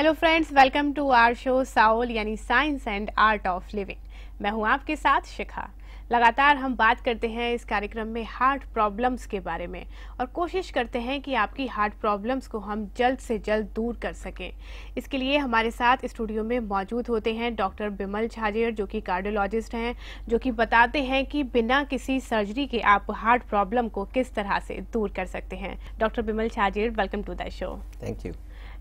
Hello friends welcome to our show SAAOL यानी science and art of living मैं हूं आपके साथ शिखा लगातार हम बात करते हैं इस कार्यक्रम में हार्ट प्रॉब्लम्स के बारे में और कोशिश करते हैं कि आपकी हार्ट प्रॉब्लम्स को हम जल्द से जल्द दूर कर सकें इसके लिए हमारे साथ स्टूडियो में मौजूद होते हैं डॉक्टर बिमल झाजेर जो कि कार्डियोलॉजिस्ट हैं जो कि बताते हैं कि बिना किसी सर्जरी के आप हार्ट प्रॉब्लम को किस तरह से दूर कर सकते हैं doctor Bimal Chhajer welcome to the show thank you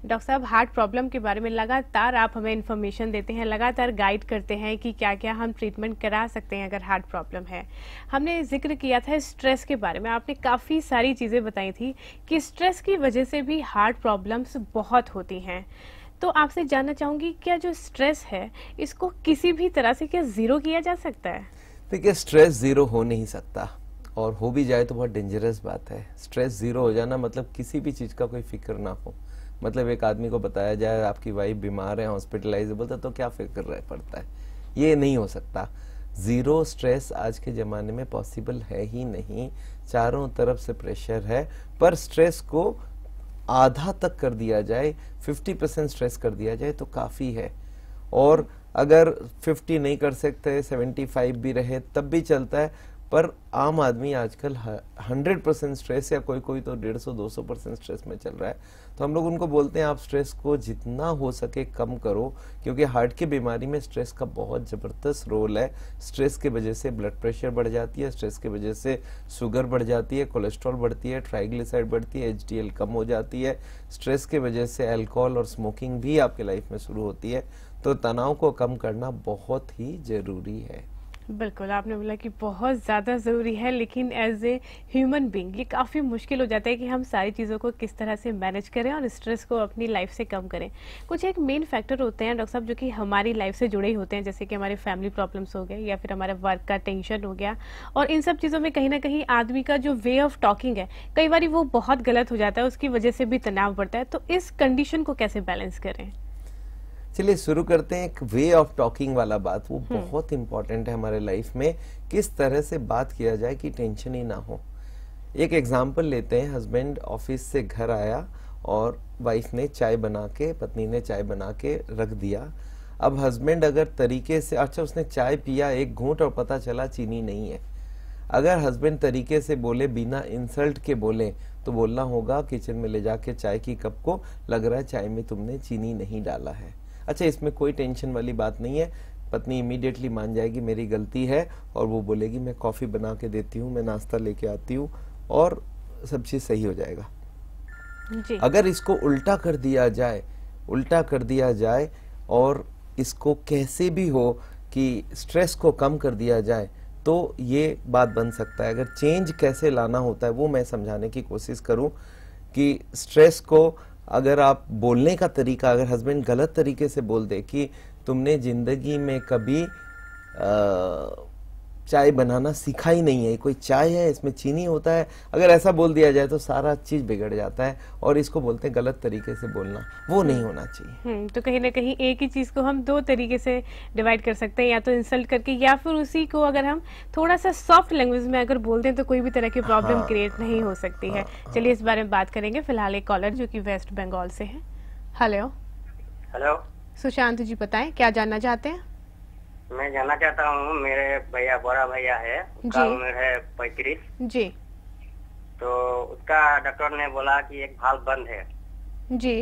doctor साहब हार्ट प्रॉब्लम के बारे में लगातार आप हमें इन्फॉर्मेशन देते हैं लगातार गाइड करते हैं कि क्या क्या हम ट्रीटमेंट करा सकते हैं अगर हार्ट प्रॉब्लम है हमने जिक्र किया था स्ट्रेस के बारे में आपने काफ़ी सारी चीज़ें बताई थी कि स्ट्रेस की वजह से भी हार्ट प्रॉब्लम्स बहुत होती हैं तो आपसे जानना चाहूँगी क्या जो स्ट्रेस है इसको किसी भी तरह से क्या ज़ीरो किया जा सकता है देखिए स्ट्रेस ज़ीरो हो नहीं सकता और हो भी जाए तो बहुत डेंजरस बात है स्ट्रेस ज़ीरो हो जाना मतलब किसी भी चीज़ का कोई फिक्र ना हो मतलब एक आदमी को बताया जाए आपकी वाइफ बीमार है हॉस्पिटलाइज बोलता तो क्या फिक्र रह पड़ता है ये नहीं हो सकता ज़ीरो स्ट्रेस आज के ज़माने में पॉसिबल है ही नहीं चारों तरफ से प्रेशर है पर स्ट्रेस को आधा तक कर दिया जाए 50 परसेंट स्ट्रेस कर दिया जाए तो काफ़ी है और अगर 50 नहीं कर सकते 75 भी रहे तब भी चलता है पर आम आदमी आजकल हंड्रेड परसेंट स्ट्रेस या कोई कोई तो डेढ़ सौ दो सौ परसेंट स्ट्रेस में चल रहा है तो हम लोग उनको बोलते हैं आप स्ट्रेस को जितना हो सके कम करो क्योंकि हार्ट की बीमारी में स्ट्रेस का बहुत ज़बरदस्त रोल है स्ट्रेस की वजह से ब्लड प्रेशर बढ़ जाती है स्ट्रेस की वजह से शुगर बढ़ जाती है कोलेस्ट्रॉल बढ़ती है ट्राइग्लिसाइड बढ़ती है एच कम हो जाती है स्ट्रेस की वजह से एल्कोहल और स्मोकिंग भी आपके लाइफ में शुरू होती है तो तनाव को कम करना बहुत ही ज़रूरी है बिल्कुल आपने बोला कि बहुत ज़्यादा ज़रूरी है लेकिन एज ए ह्यूमन बींग ये काफ़ी मुश्किल हो जाता है कि हम सारी चीज़ों को किस तरह से मैनेज करें और स्ट्रेस को अपनी लाइफ से कम करें कुछ एक मेन फैक्टर होते हैं डॉक्टर साहब जो कि हमारी लाइफ से जुड़े ही होते हैं जैसे कि हमारे फैमिली प्रॉब्लम्स हो गए या फिर हमारे वर्क का टेंशन हो गया और इन सब चीज़ों में कहीं ना कहीं आदमी का जो वे ऑफ टॉकिंग है कई बार वो बहुत गलत हो जाता है उसकी वजह से भी तनाव बढ़ता है तो इस कंडीशन को कैसे बैलेंस करें चलिए शुरू करते हैं एक वे ऑफ टॉकिंग वाला बात वो हम्म। बहुत इंपॉर्टेंट है हमारे लाइफ में किस तरह से बात किया जाए कि टेंशन ही ना हो एक एग्जाम्पल लेते हैं हस्बैंड ऑफिस से घर आया और वाइफ ने चाय बना के पत्नी ने चाय बना के रख दिया अब हस्बैंड अगर तरीके से अच्छा उसने चाय पिया एक घूंट और पता चला चीनी नहीं है अगर हस्बैंड तरीके से बोले बिना इंसल्ट के बोले तो बोलना होगा किचन में ले जाके चाय की कप को लग रहा है चाय में तुमने चीनी नहीं डाला है अच्छा इसमें कोई टेंशन वाली बात नहीं है पत्नी इमीडिएटली मान जाएगी मेरी गलती है और वो बोलेगी मैं कॉफ़ी बना के देती हूँ मैं नाश्ता लेके आती हूँ और सब चीज़ सही हो जाएगा जी। अगर इसको उल्टा कर दिया जाए उल्टा कर दिया जाए और इसको कैसे भी हो कि स्ट्रेस को कम कर दिया जाए तो ये बात बन सकता है अगर चेंज कैसे लाना होता है वो मैं समझाने की कोशिश करूं कि स्ट्रेस को अगर आप बोलने का तरीका अगर हस्बैंड गलत तरीके से बोल दे कि तुमने ज़िंदगी में कभी आ, चाय बनाना सीखा ही नहीं है कोई चाय है इसमें चीनी होता है अगर ऐसा बोल दिया जाए तो सारा चीज़ बिगड़ जाता है और इसको बोलते हैं गलत तरीके से बोलना वो हम्म। नहीं होना चाहिए हम्म, तो कहीं ना कहीं एक ही चीज़ को हम दो तरीके से डिवाइड कर सकते हैं या तो इंसल्ट करके या फिर उसी को अगर हम थोड़ा सा सॉफ्ट लैंग्वेज में अगर बोल दें तो कोई भी तरह की प्रॉब्लम हाँ, क्रिएट नहीं हो सकती हाँ, है चलिए इस बारे में बात करेंगे फिलहाल एक कॉलर जो की वेस्ट बंगाल से है हेलो हेलो सुशांत जी बताएं क्या जानना चाहते हैं मैं जानना चाहता हूँ मेरे भैया बड़ा भैया है उसका उम्र है पैतीस जी तो उसका डॉक्टर ने बोला कि एक भाल बंद है जी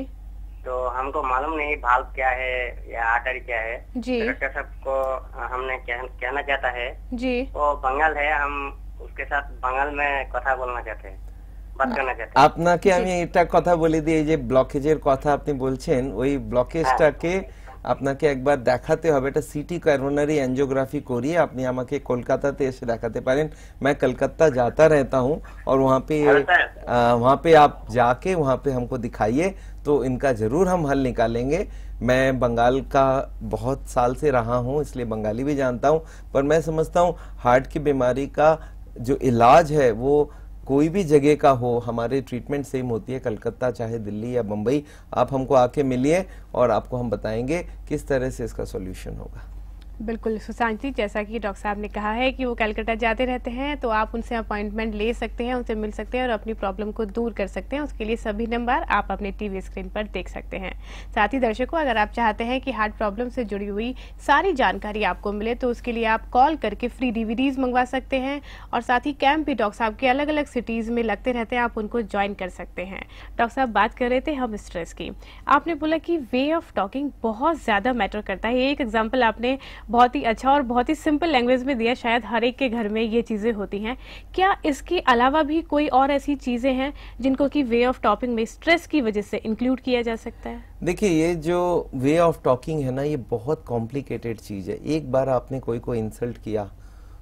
तो हमको मालूम नहीं भाल क्या है या आटर क्या है जी तो डॉक्टर साहब को हमने कहना चाहता है जी वो बंगाल है हम उसके साथ बंगाल में কথা বলনা চাইতে আপনাকে আমি এটা কথা বলে দিই যে ব্লকেজের কথা আপনি বলছেন ওই ব্লকেজটাকে আপনাকে একবার দেখাতে হবে এটা সিটি কার্বোনারি एंजियोग्राफी করিয়ে আপনি আমাকে কলকাতাতে এসে দেখাতে পারেন मैं कलकत्ता जाता रहता हूं और वहां पे वहाँ वहां पे आप जाके वहां पे हमको दिखाइए तो इनका जरूर हम हल निकालेंगे मैं बंगाल का बहुत साल से रहा हूं इसलिए बंगाली भी जानता हूं पर मैं समझता हूं हार्ट की बीमारी का जो इलाज है वो कोई भी जगह का हो हमारे ट्रीटमेंट सेम होती है कलकत्ता चाहे दिल्ली या बम्बई आप हमको आके मिलिए और आपको हम बताएंगे किस तरह से इसका सोल्यूशन होगा बिल्कुल सुशांत जी जैसा कि डॉक्टर साहब ने कहा है कि वो कैलकाटा जाते रहते हैं तो आप उनसे अपॉइंटमेंट ले सकते हैं उनसे मिल सकते हैं और अपनी प्रॉब्लम को दूर कर सकते हैं उसके लिए सभी नंबर आप अपने टीवी स्क्रीन पर देख सकते हैं साथ ही दर्शकों अगर आप चाहते हैं कि हार्ट प्रॉब्लम से जुड़ी हुई सारी जानकारी आपको मिले तो उसके लिए आप कॉल करके फ्री डीवीडीज मंगवा सकते हैं और साथ ही कैंप भी डॉक्टर साहब के अलग अलग सिटीज़ में लगते रहते हैं आप उनको ज्वाइन कर सकते हैं डॉक्टर साहब बात कर रहे थे हम स्ट्रेस की आपने बोला कि वे ऑफ टॉकिंग बहुत ज़्यादा मैटर करता है एक एग्जाम्पल आपने बहुत ही अच्छा और बहुत ही सिंपल लैंग्वेज में दिया शायद हर एक के घर में ये चीज़ें होती हैं क्या इसके अलावा भी कोई और ऐसी चीज़ें हैं जिनको कि वे ऑफ टॉपिंग में स्ट्रेस की वजह से इंक्लूड किया जा सकता है देखिए ये जो वे ऑफ टॉकिंग है ना ये बहुत कॉम्प्लिकेटेड चीज़ है एक बार आपने कोई को इंसल्ट किया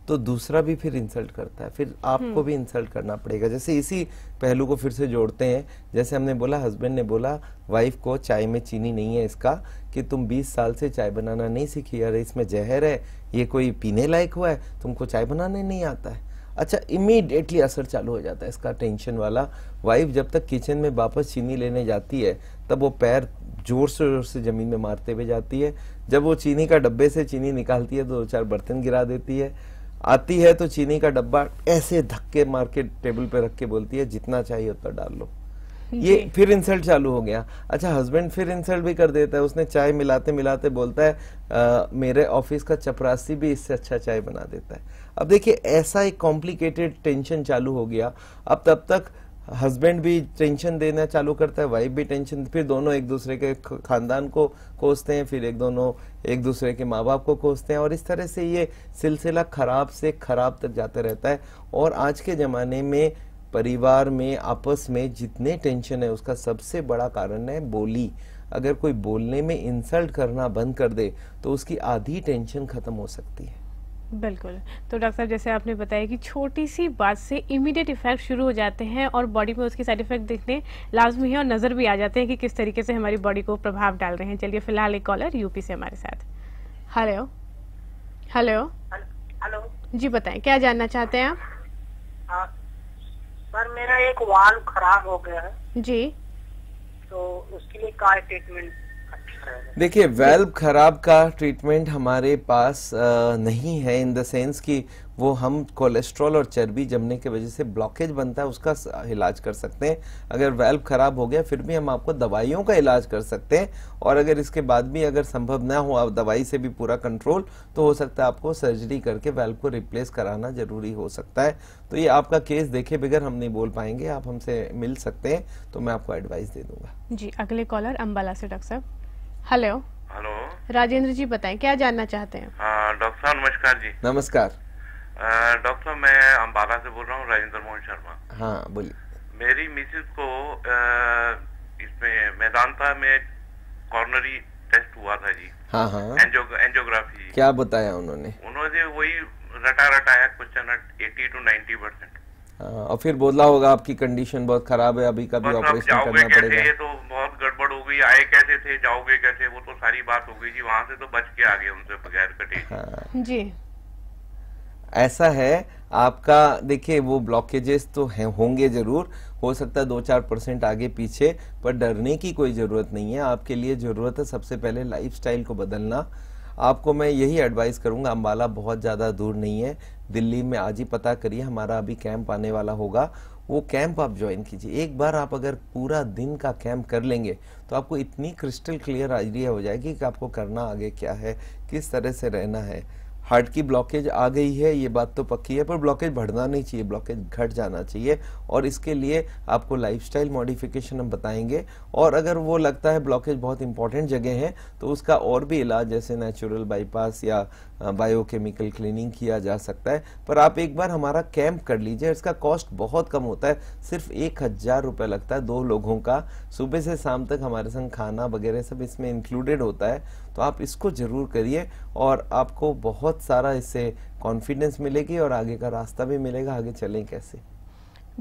तो दूसरा भी फिर इंसल्ट करता है फिर आपको हम्म। भी इंसल्ट करना पड़ेगा जैसे इसी पहलू को फिर से जोड़ते हैं जैसे हमने बोला हस्बैंड ने बोला वाइफ को चाय में चीनी नहीं है इसका कि तुम 20 साल से चाय बनाना नहीं सीखी अरे इसमें जहर है ये कोई पीने लायक हुआ है तुमको चाय बनाने नहीं आता है अच्छा इमीडिएटली असर चालू हो जाता है इसका टेंशन वाला वाइफ जब तक किचन में वापस चीनी लेने जाती है तब वो पैर जोर से जोर से ज़मीन में मारते हुए जाती है जब वो चीनी का डब्बे से चीनी निकालती है तो दो चार बर्तन गिरा देती है आती है तो चीनी का डब्बा ऐसे धक्के मार के टेबल पे रख के बोलती है जितना चाहिए उतना डाल लो ये फिर इंसल्ट चालू हो गया अच्छा हस्बैंड फिर इंसल्ट भी कर देता है उसने चाय मिलाते मिलाते बोलता है आ, मेरे ऑफिस का चपरासी भी इससे अच्छा चाय बना देता है अब देखिए ऐसा एक कॉम्प्लिकेटेड टेंशन चालू हो गया अब तब तक हस्बैंड भी टेंशन देना चालू करता है वाइफ भी टेंशन फिर दोनों एक दूसरे के खानदान को कोसते हैं फिर एक दोनों एक दूसरे के माँ बाप को कोसते हैं और इस तरह से ये सिलसिला खराब से खराब तक जाता रहता है और आज के ज़माने में परिवार में आपस में जितने टेंशन है उसका सबसे बड़ा कारण है बोली अगर कोई बोलने में इंसल्ट करना बंद कर दे तो उसकी आधी टेंशन खत्म हो सकती है बिल्कुल तो डॉक्टर साहब जैसे आपने बताया कि छोटी सी बात से इमीडिएट इफेक्ट शुरू हो जाते हैं और बॉडी में उसके साइड इफेक्ट दिखने लाजमी है और नज़र भी आ जाते हैं कि किस तरीके से हमारी बॉडी को प्रभाव डाल रहे हैं चलिए फिलहाल एक कॉलर यूपी से हमारे साथ हेलो हेलो हेलो जी बताएं क्या जानना चाहते हैं आप हाँ। सर मेरा एक वाल खराब हो गया है जी तो उसके लिए क्या ट्रीटमेंट देखिए वेल्ब खराब का ट्रीटमेंट हमारे पास नहीं है इन द सेंस कि वो हम कोलेस्ट्रॉल और चर्बी जमने की वजह से ब्लॉकेज बनता है उसका इलाज कर सकते हैं अगर वेल्व खराब हो गया फिर भी हम आपको दवाइयों का इलाज कर सकते हैं और अगर इसके बाद भी अगर संभव ना हो आप दवाई से भी पूरा कंट्रोल तो हो सकता है आपको सर्जरी करके वेल्व को रिप्लेस कराना जरूरी हो सकता है तो ये आपका केस देखे बगैर हम नहीं बोल पाएंगे आप हमसे मिल सकते हैं तो मैं आपको एडवाइस दे दूंगा जी अगले कॉलर अम्बाला से डॉक्टर साहब हेलो हेलो राजेंद्र जी बताएं क्या जानना चाहते हैं हाँ, डॉक्टर साहब नमस्कार जी नमस्कार डॉक्टर साहब मैं अम्बाला से बोल रहा हूँ राजेंद्र मोहन शर्मा हाँ बोलिए मेरी मिसिस को इसमें मैदानता में कॉर्नरी टेस्ट हुआ था जी हाँ हाँ एंजो, एंजोग्राफी क्या बताया उन्होंने उन्होंने वही रटा रटाया question eighty to ninety percent हाँ, और फिर बोला होगा आपकी कंडीशन बहुत खराब है अभी का भी ऑपरेशन करना पड़ेगा तो भी आए कैसे थे जाओगे कैसे वो तो सारी बात हो गई जी वहां से तो बच के आ गए उनसे बगैर कटे हाँ। जी ऐसा है आपका देखिए वो ब्लॉकेजेस तो है होंगे जरूर हो सकता है दो चार परसेंट आगे पीछे पर डरने की कोई ज़रूरत नहीं है आपके लिए ज़रूरत है सबसे पहले लाइफस्टाइल को बदलना आपको मैं यही एडवाइस करूंगा अम्बाला बहुत ज़्यादा दूर नहीं है दिल्ली में आज ही पता करिए हमारा अभी कैंप आने वाला होगा वो कैंप आप ज्वाइन कीजिए एक बार आप अगर पूरा दिन का कैंप कर लेंगे तो आपको इतनी क्रिस्टल क्लियर आइडिया हो जाएगी कि आपको करना आगे क्या है किस तरह से रहना है हार्ट की ब्लॉकेज आ गई है ये बात तो पक्की है पर ब्लॉकेज बढ़ना नहीं चाहिए ब्लॉकेज घट जाना चाहिए और इसके लिए आपको लाइफस्टाइल मॉडिफिकेशन हम बताएंगे और अगर वो लगता है ब्लॉकेज बहुत इंपॉर्टेंट जगह है तो उसका और भी इलाज जैसे नेचुरल बाईपास या बायोकेमिकल क्लीनिंग किया जा सकता है पर आप एक बार हमारा कैंप कर लीजिए इसका कॉस्ट बहुत कम होता है सिर्फ एक हज़ार रुपये लगता है दो लोगों का सुबह से शाम तक हमारे संग खाना वगैरह सब इसमें इंक्लूडेड होता है तो आप इसको ज़रूर करिए और आपको बहुत सारा इससे कॉन्फिडेंस मिलेगी और आगे का रास्ता भी मिलेगा आगे चलें कैसे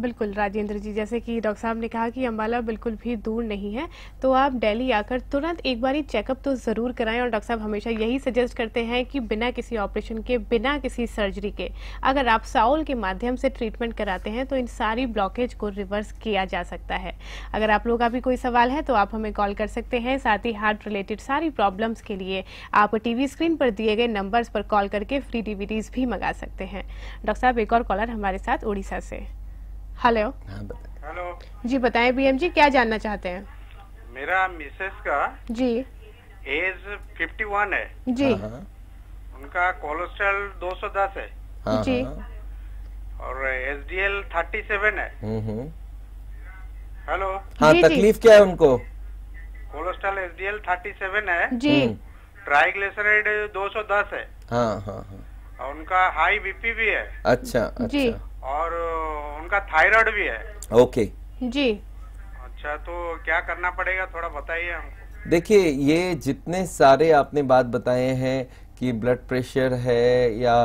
बिल्कुल राजेंद्र जी जैसे कि डॉक्टर साहब ने कहा कि अम्बाला बिल्कुल भी दूर नहीं है तो आप दिल्ली आकर तुरंत एक बार चेकअप तो ज़रूर कराएं और डॉक्टर साहब हमेशा यही सजेस्ट करते हैं कि बिना किसी ऑपरेशन के बिना किसी सर्जरी के अगर आप साउल के माध्यम से ट्रीटमेंट कराते हैं तो इन सारी ब्लॉकेज को रिवर्स किया जा सकता है अगर आप लोग का भी कोई सवाल है तो आप हमें कॉल कर सकते हैं साथ ही हार्ट रिलेटेड सारी प्रॉब्लम्स के लिए आप टीवी स्क्रीन पर दिए गए नंबर्स पर कॉल करके फ्री डीवीडीज भी मंगा सकते हैं डॉक्टर साहब एक और कॉलर हमारे साथ उड़ीसा से हेलो हेलो हाँ, जी बताएं बीएम जी क्या जानना चाहते हैं मेरा मिसेस का जी एज 51 है जी हाँ, हाँ। उनका कोलेस्ट्रॉल 210 है जी और S D L thirty seven है हेलो हम्म, हम्म। हाँ तकलीफ क्या है उनको cholesterol S D L thirty seven है जी ट्राइग्लिसराइड हम्म। 210 है हाँ हाँ हाँ और उनका हाई बीपी भी है अच्छा, अच्छा। जी और उनका थायराइड भी है ओके जी अच्छा तो क्या करना पड़ेगा थोड़ा बताइए हमको देखिए ये जितने सारे आपने बात बताए हैं कि ब्लड प्रेशर है या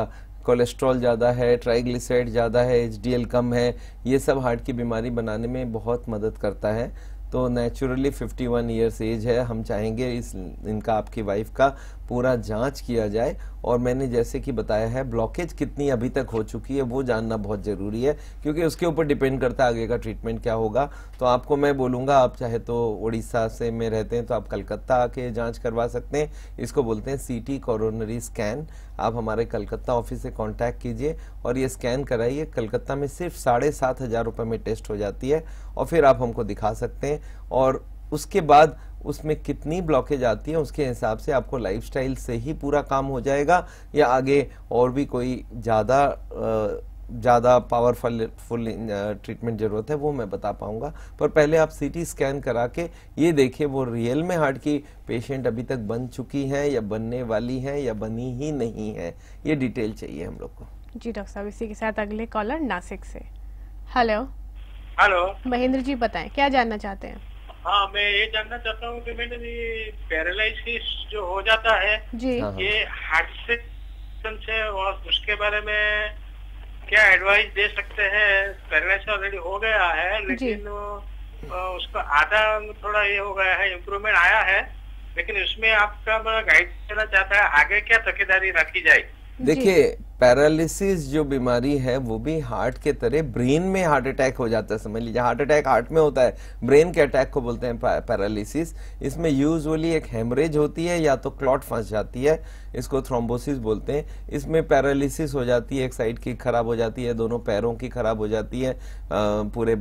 कोलेस्ट्रॉल ज़्यादा है ट्राइग्लिसराइड ज़्यादा है एच कम है ये सब हार्ट की बीमारी बनाने में बहुत मदद करता है तो नेचुरली 51 वन ईयर्स एज है हम चाहेंगे इस इनका आपकी वाइफ का पूरा जांच किया जाए और मैंने जैसे कि बताया है ब्लॉकेज कितनी अभी तक हो चुकी है वो जानना बहुत ज़रूरी है क्योंकि उसके ऊपर डिपेंड करता है आगे का ट्रीटमेंट क्या होगा तो आपको मैं बोलूँगा आप चाहे तो उड़ीसा से में रहते हैं तो आप कलकत्ता आके जाँच करवा सकते हैं इसको बोलते हैं सी कोरोनरी स्कैन आप हमारे कलकत्ता ऑफिस से कॉन्टैक्ट कीजिए और ये स्कैन कराइए कलकत्ता में सिर्फ साढ़े सात हज़ार रुपये में टेस्ट हो जाती है और फिर आप हमको दिखा सकते हैं और उसके बाद उसमें कितनी ब्लॉकेज आती है उसके हिसाब से आपको लाइफस्टाइल से ही पूरा काम हो जाएगा या आगे और भी कोई ज़्यादा ज़्यादा पावरफुल फुल ट्रीटमेंट ज़रूरत है वो मैं बता पाऊँगा पर पहले आप सीटी स्कैन करा के ये देखिए वो रियल में हार्ट की पेशेंट अभी तक बन चुकी हैं या बनने वाली हैं या बनी ही नहीं है ये डिटेल चाहिए हम लोग को जी डॉक्टर साहब इसी के साथ अगले कॉलर नासिक से हेलो हेलो महेंद्र जी बताएं क्या जानना चाहते हैं हाँ मैं ये जानना चाहता हूँ कि मैंने ये पैरालिसिस जो हो जाता है जी। हाँ, हाँ। ये हार्ट से से और उसके बारे में क्या एडवाइस दे सकते हैं पैरालिसिस ऑलरेडी हो गया है लेकिन उसका आधा थोड़ा ये हो गया है इम्प्रूवमेंट आया है लेकिन उसमें आपका गाइड देना चाहता है आगे क्या तकेदारी रखी जाए देखिए पैरालिसिस जो बीमारी है वो भी हार्ट के तरह ब्रेन में हार्ट अटैक हो जाता है समझ लीजिए हार्ट अटैक हार्ट में होता है ब्रेन के अटैक को बोलते हैं पैरालिसिस इसमें यूजुअली एक हेमरेज होती है या तो क्लॉट फंस जाती है इसको थ्रोम्बोसिस बोलते हैं इसमें पैरालिसिस हो जाती है एक साइड की खराब हो जाती है दोनों पैरों की खराब हो जाती है पूरे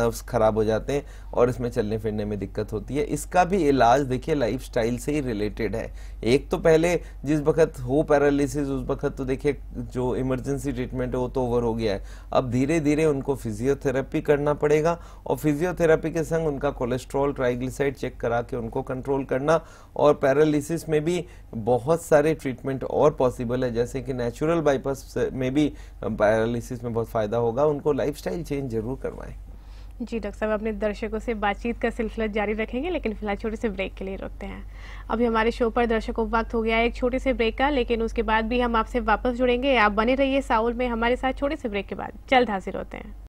नर्व्स खराब हो जाते हैं और इसमें चलने फिरने में दिक्कत होती है इसका भी इलाज देखिए लाइफ से ही रिलेटेड है एक तो पहले जिस वक्त हो पैरालिसिस उस वक्त तो देखिए जो इमरजेंसी ट्रीटमेंट है वो तो ओवर हो गया है अब धीरे धीरे उनको फिजियोथेरेपी करना पड़ेगा और फिजियोथेरेपी के संग उनका कोलेस्ट्रॉल ट्राइग्लिसाइड चेक करा के उनको कंट्रोल करना और पैरालिसिस में भी बहुत सारे ट्रीटमेंट और पॉसिबल है जैसे कि नेचुरल बाईपास में भी पैरालिसिस में बहुत फ़ायदा होगा उनको लाइफ चेंज जरूर करवाएं जी डॉक्टर साहब अपने दर्शकों से बातचीत का सिलसिला जारी रखेंगे लेकिन फिलहाल छोटे से ब्रेक के लिए रुकते हैं अभी हमारे शो पर दर्शकों वक्त हो गया है एक छोटे से ब्रेक का लेकिन उसके बाद भी हम आपसे वापस जुड़ेंगे आप बने रहिए साउल में हमारे साथ छोटे से ब्रेक के बाद जल्द हाजिर होते हैं